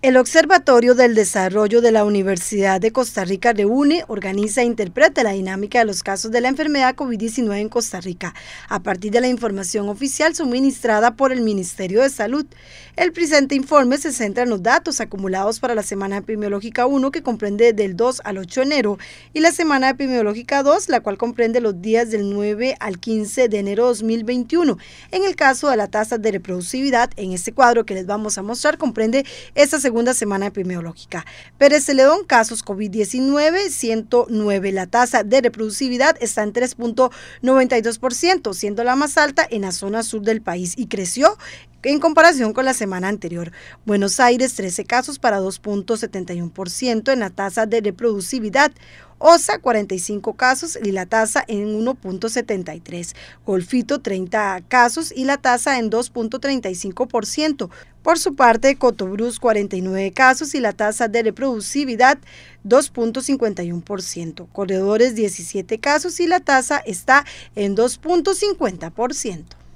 El Observatorio del Desarrollo de la Universidad de Costa Rica reúne, organiza e interpreta la dinámica de los casos de la enfermedad COVID-19 en Costa Rica, a partir de la información oficial suministrada por el Ministerio de Salud. El presente informe se centra en los datos acumulados para la Semana Epidemiológica 1, que comprende del 2 al 8 de enero, y la Semana Epidemiológica 2, la cual comprende los días del 9 al 15 de enero 2021. En el caso de la tasa de reproducibilidad, en este cuadro que les vamos a mostrar, comprende estas segunda semana epidemiológica. Pérez Celedón, casos COVID-19, 109. La tasa de reproducibilidad está en 3.92%, siendo la más alta en la zona sur del país y creció en comparación con la semana anterior. Buenos Aires, 13 casos para 2.71% en la tasa de reproducibilidad. OSA 45 casos y la tasa en 1.73, Golfito 30 casos y la tasa en 2.35%. Por su parte, Cotobrus, 49 casos y la tasa de reproducibilidad 2.51%. Corredores 17 casos y la tasa está en 2.50%.